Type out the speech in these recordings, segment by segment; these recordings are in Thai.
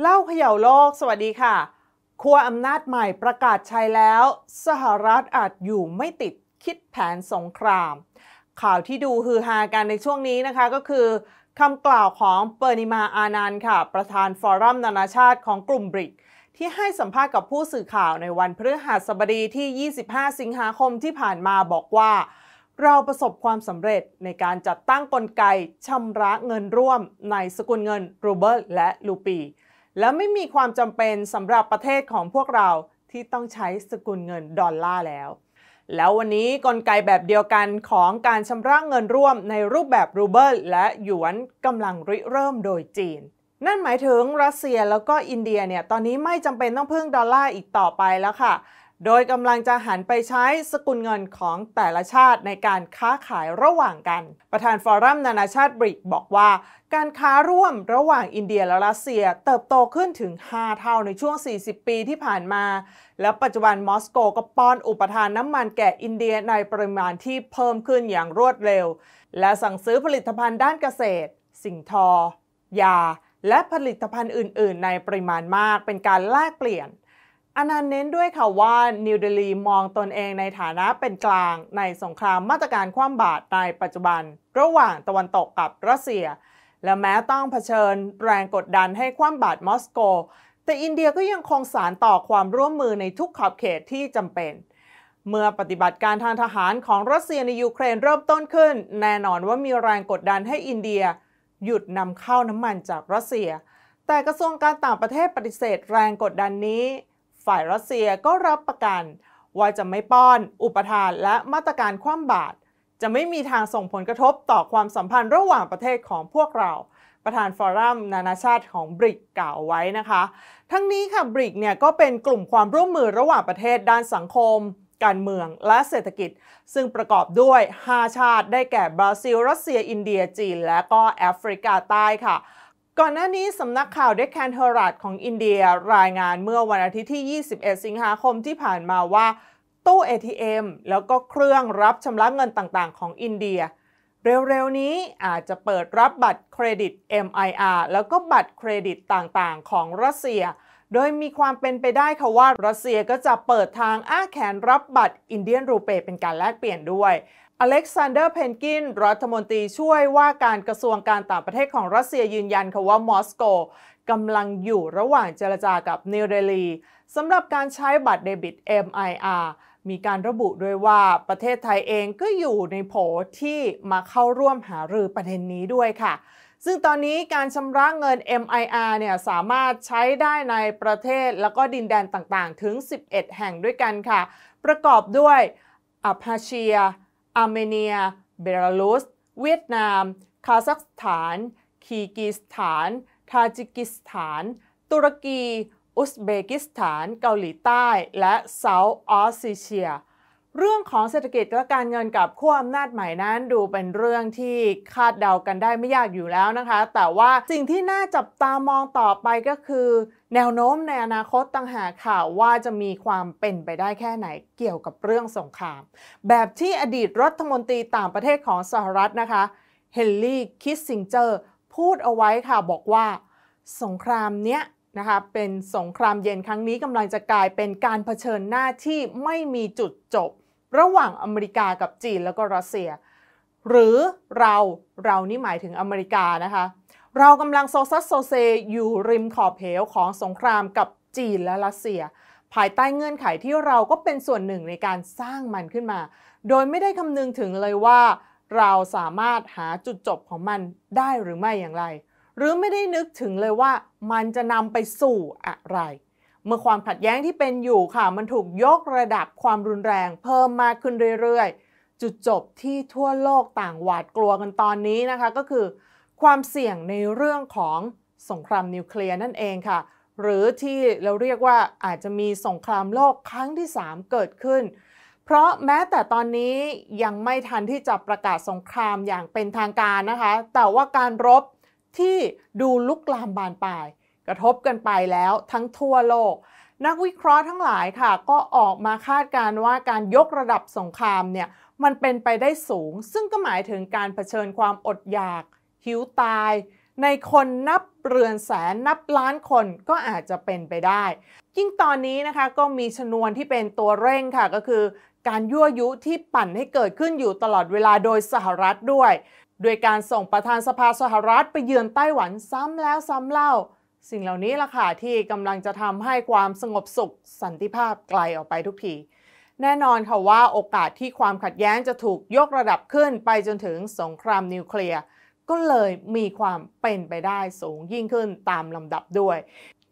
เล่าเขย่าโลกสวัสดีค่ะ ครัวอำนาจใหม่ประกาศใช้แล้ว สหรัฐอาจอยู่ไม่ติดคิดแผนสงคราม ข่าวที่ดูฮือฮากันในช่วงนี้นะคะก็คือคำกล่าวของเปอร์นิมาอานันค่ะ ประธานฟอรัมนานาชาติของกลุ่มบริก ที่ให้สัมภาษณ์กับผู้สื่อข่าวในวันพฤหัสบดีที่ 25 สิงหาคมที่ผ่านมาบอกว่า เราประสบความสำเร็จในการจัดตั้งกลไกชำระเงินร่วมในสกุลเงินรูเบิลและลูปีและไม่มีความจำเป็นสำหรับประเทศของพวกเราที่ต้องใช้สกุลเงินดอลลาร์แล้ว แล้ววันนี้กลไกแบบเดียวกันของการชำระเงินร่วมในรูปแบบรูเบิลและ หยวนกำลังริเริ่มโดยจีน นั่นหมายถึงรัสเซียแล้วก็อินเดียเนี่ยตอนนี้ไม่จำเป็นต้องพึ่งดอลลาร์อีกต่อไปแล้วค่ะ โดยกำลังจะหันไปใช้สกุลเงินของแต่ละชาติในการค้าขายระหว่างกัน ประธานฟอรัมนานาชาติบริกบอกว่าการค้าร่วมระหว่างอินเดียและรัสเซีย เติบโตขึ้นถึง 5 เท่าในช่วง 40 ปีที่ผ่านมา และปัจจุบันมอสโกก็ป้อนอุปทานน้ำมันแก่อินเดียในปริมาณที่เพิ่มขึ้นอย่างรวดเร็ว และสั่งซื้อผลิตภัณฑ์ด้านเกษตร สิ่งทอ ยา และผลิตภัณฑ์อื่นๆ ในปริมาณมากเป็นการแลกเปลี่ยน อนันต์เน้นด้วยค่ะว่านิวเดลีมองตนเองในฐานะเป็นกลางในสงครามมาตรการคว่ำบาตรในปัจจุบัน ระหว่างตะวันตกกับรัสเซียและแม้ต้องเผชิญแรงกดดันให้คว่ำบาตรมอสโก แต่อินเดียก็ยังคงสารต่อความร่วมมือในทุกขอบเขตที่จำเป็น เมื่อปฏิบัติการทางทหารของรัสเซียในยูเครนเริ่มต้นขึ้น แน่นอนว่ามีแรงกดดันให้อินเดียหยุดนำเข้าน้ำมันจากรัสเซีย แต่กระทรวงการต่างประเทศปฏิเสธแรงกดดันนี้ ฝ่ายรัสเซียก็รับประกัน ว่าจะไม่ป้อน อุปทานและมาตรการคว่ำบาตรจะไม่มีทางส่งผลกระทบต่อความสัมพันธ์ระหว่างประเทศของพวกเรา ประธานฟอรัมนานาชาติของบริกกล่าวไว้นะคะ ทั้งนี้ค่ะบริกเนี่ยก็เป็นกลุ่มความร่วมมือระหว่างประเทศ ด้านสังคม การเมืองและเศรษฐกิจ ซึ่งประกอบด้วย 5 ชาติ ได้แก่บราซิลรัสเซียอินเดีย จีนและก็แอฟริกาใต้ค่ะ ก่อนหน้านี้สำนักข่าวเดคแคนเทอรัตของอินเดียรายงานเมื่อวันอาทิตย์ที่ 21 สิงหาคมที่ผ่านมาว่าตู้ ATM แล้วก็เครื่องรับชำระเงินต่างๆ ของอินเดีย เร็วๆนี้อาจจะเปิดรับบัตรเครดิต MIR แล้วก็บัตรเครดิตต่างๆ ของรัสเซีย โดยมีความเป็นไปได้ค่ะ ว่า รัสเซียก็จะเปิดทางอ้าแขนรับบัตรอินเดียนรูเปเป็นการแลกเปลี่ยนด้วยอเล็กซานเดอร์เพนกิน รัฐมนตรีช่วยว่าการกระทรวงการต่างประเทศของรัสเซียยืนยันค่ะว่ามอสโกกำลังอยู่ระหว่างเจรจากับนิวเดลีสำหรับการใช้บัตรเดบิต MIR มีการระบุด้วยว่าประเทศไทยเองก็อยู่ในโผที่มาเข้าร่วมหารือประเด็นนี้ด้วยค่ะ ซึ่งตอนนี้การชำระเงิน MIR เนี่ยสามารถใช้ได้ในประเทศแล้วก็ดินแดนต่างๆ ถึง 11 แห่งด้วยกันค่ะ ประกอบด้วย อับฮาเชีย อาร์เมเนีย เบลารุส เวียดนาม คาซัคสถาน คีกิสถาน ทาจิกิสถาน ตุรกีอุซเบกิสถาน เกาหลีใต้ และเซาท์ออสเซเชีย เรื่องของเศรษฐกิจและการเงินกับขั้วอำนาจใหม่นั้นดูเป็นเรื่องที่คาดเดากันได้ไม่ยากอยู่แล้วนะคะ แต่ว่าสิ่งที่น่าจับตามองต่อไปก็คือ แนวโน้มในอนาคตต่างหากค่ะ ว่าจะมีความเป็นไปได้แค่ไหนเกี่ยวกับเรื่องสงคราม แบบที่อดีตรัฐมนตรีต่างประเทศของสหรัฐนะคะ เฮนรี่คิสซิงเจอร์ พูดเอาไว้ค่ะบอกว่าสงครามเนี้ยนะคะเป็นสงครามเย็นครั้งนี้กำลังจะกลายเป็นการเผชิญหน้าที่ไม่มีจุดจบ ระหว่างอเมริกากับจีนแล้วก็รัสเซีย หรือเรา เรานี่หมายถึงอเมริกานะคะ เรากำลังโซซัสโซเซอยู่ริมขอบเหวของสงครามกับจีนและรัสเซีย ภายใต้เงื่อนไขที่เราก็เป็นส่วนหนึ่งในการสร้างมันขึ้นมา โดยไม่ได้คำนึงถึงเลยว่าเราสามารถหาจุดจบของมันได้หรือไม่อย่างไรหรือไม่ได้นึกถึงเลยว่ามันจะนำไปสู่อะไร เมื่อความขัดแย้งที่เป็นอยู่ค่ะมันถูกยกระดับความรุนแรงเพิ่มมากขึ้นเรื่อย ๆ จุดจบที่ทั่วโลกต่างหวาดกลัวกันตอนนี้นะคะก็คือ ความเสี่ยงในเรื่องของสงครามนิวเคลียร์นั่นเองค่ะหรือที่เราเรียกว่าอาจจะมีสงครามโลกครั้งที่ 3 เกิดขึ้น เพราะแม้แต่ตอนนี้ยังไม่ทันที่จะประกาศสงครามอย่างเป็นทางการนะคะ แต่ว่าการรบที่ดูลุกลามบานปลาย กระทบกันไปแล้วทั้งทั่วโลก นักวิเคราะห์ทั้งหลายค่ะ ก็ออกมาคาดการว่าการยกระดับสงครามเนี่ยมันเป็นไปได้สูง ซึ่งก็หมายถึงการเผชิญความอดอยาก หิวตาย ในคนนับเรือนแสนนับล้านคนก็อาจจะเป็นไปได้ ยิ่งตอนนี้นะคะก็มีชนวนที่เป็นตัวเร่งค่ะก็คือการยั่วยุที่ปั่นให้เกิดขึ้นอยู่ตลอดเวลาโดยสหรัฐด้วยโดยการส่งประธานสภาสหรัฐไปเยือนไต้หวันซ้ำแล้วซ้ำเล่า สิ่งเหล่านี้ล่ะค่ะที่กำลังจะทำให้ความสงบสุขสันติภาพไกลออกไปทุกที แน่นอนค่ะว่าโอกาสที่ความขัดแย้งจะถูกยกระดับขึ้นไปจนถึงสงครามนิวเคลียร์ ก็เลยมีความเป็นไปได้สูงยิ่งขึ้นตามลำดับด้วย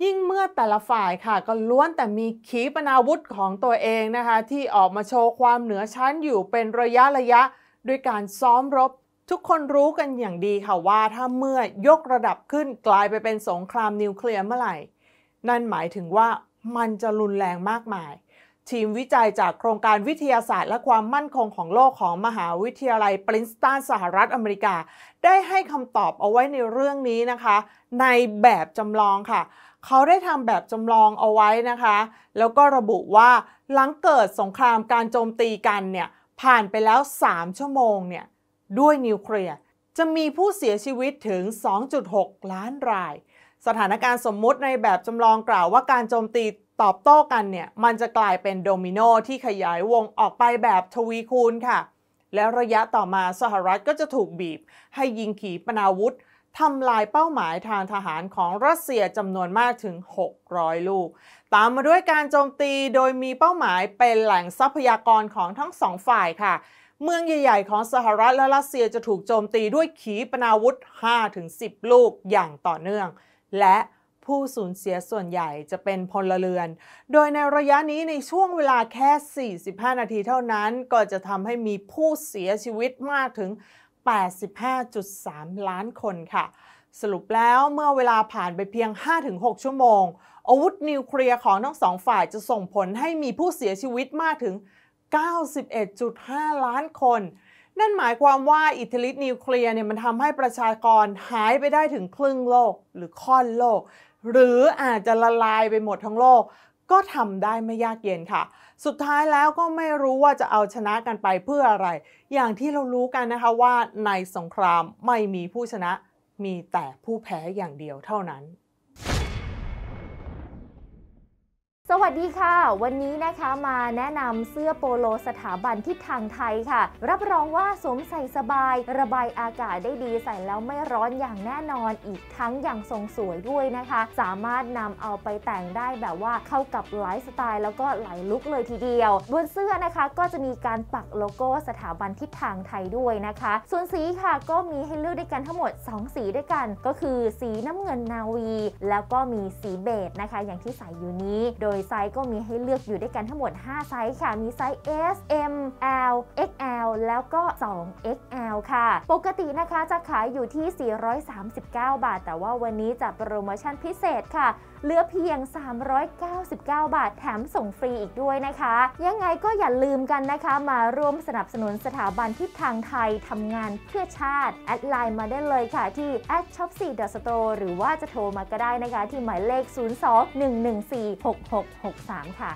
ยิ่งเมื่อแต่ละฝ่ายค่ะก็ล้วนแต่มีขีปนาวุธของตัวเองนะคะที่ออกมาโชว์ความเหนือชั้นอยู่เป็นระยะระยะด้วยการซ้อมรบทุกคนรู้กันอย่างดีค่ะว่าถ้าเมื่อยกระดับขึ้นกลายไปเป็นสงครามนิวเคลียร์เมื่อไหร่ นั่นหมายถึงว่ามันจะรุนแรงมากมาย ทีมวิจัยจากโครงการวิทยาศาสตร์ และความมั่นคงของโลกของมหาวิทยาลัยปรินสตันสหรัฐอเมริกา ได้ให้คำตอบเอาไว้ในเรื่องนี้นะคะ ในแบบจำลองค่ะ เขาได้ทำแบบจำลองเอาไว้นะคะ แล้วก็ระบุว่าหลังเกิดสงครามการโจมตีกันเนี่ยผ่านไปแล้ว3ชั่วโมงเนี่ยด้วยนิวเคลียร์จะมีผู้เสียชีวิตถึง 2.6 ล้านราย สถานการณ์สมมุติในแบบจำลองกล่าวว่าการโจมตีตอบโต้กันเนี่ย มันจะกลายเป็นโดมิโนที่ขยายวงออกไปแบบทวีคูณค่ะ แล้วระยะต่อมาสหรัฐก็จะถูกบีบให้ยิงขีปนาวุธ ทำลายเป้าหมายทางทหารของรัสเซียจำนวนมากถึง 600 ลูก ตามมาด้วยการโจมตีโดยมีเป้าหมายเป็นแหล่งทรัพยากรของทั้งสองฝ่ายค่ะเมืองใหญ่ๆของสหรัฐและรัสเซียจะถูกโจมตีด้วยขีปนาวุธ 5-10 ลูกอย่างต่อเนื่อง และผู้สูญเสียส่วนใหญ่จะเป็นพลเรือน โดยในระยะนี้ในช่วงเวลาแค่ 45 นาทีเท่านั้นก็จะทำให้มีผู้เสียชีวิตมากถึง 85.3 ล้านคนค่ะ สรุปแล้วเมื่อเวลาผ่านไปเพียง 5-6 ชั่วโมงอาวุธนิวเคลียร์ของทั้งสองฝ่ายจะส่งผลให้มีผู้เสียชีวิตมากถึง91.5 ล้านคน นั่นหมายความว่า อิทธิฤทธิ์นิวเคลียร์เนี่ยมันทำให้ประชากรหายไปได้ถึงครึ่งโลกหรือค่อนโลก หรืออาจจะละลายไปหมดทั้งโลกก็ทำได้ไม่ยากเย็นค่ะ สุดท้ายแล้วก็ไม่รู้ว่าจะเอาชนะกันไปเพื่ออะไร อย่างที่เรารู้กันนะคะว่าในสงครามไม่มีผู้ชนะมีแต่ผู้แพ้อย่างเดียวเท่านั้นสวัสดีค่ะ วันนี้นะคะมาแนะนำเสื้อโปโลสถาบันทิศทางไทยค่ะ รับรองว่าสวมใส่สบาย ระบายอากาศได้ดีใส่แล้วไม่ร้อนอย่างแน่นอนอีกทั้งอย่างทรงสวยด้วยนะคะ สามารถนำเอาไปแต่งได้แบบว่าเข้ากับหลายสไตล์ แล้วก็หลายลุคเลยทีเดียว บนเสื้อนะคะก็จะมีการปักโลโก้สถาบันทิศทางไทยด้วยนะคะ ส่วนสีค่ะก็มีให้เลือกด้วยกันทั้งหมด 2 สีด้วยกัน ก็คือสีน้ำเงินนาวี แล้วก็มีสีเบจนะคะ อย่างที่ใส่อยู่นี้โดยไซส์ก็มีให้เลือกอยู่ด้วยกันทั้งหมด 5 ไซส์ค่ะ มีไซส์ S M L XL แล้วก็ 2XL ค่ะ ปกตินะคะจะขายอยู่ที่ 439 บาท แต่ว่าวันนี้จะโปรโมชั่นพิเศษค่ะเหลือเพียง 399 บาทแถมส่งฟรีอีกด้วยนะคะ ยังไงก็อย่าลืมกันนะคะมาร่วมสนับสนุนสถาบันทิศทางไทย ทำงานเพื่อชาติ แอดไลน์มาได้เลยค่ะที่ s h o p 4 s t o r e หรือว่าจะโทรมาก็ได้นะคะที่หมายเลข 021146663 ค่ะ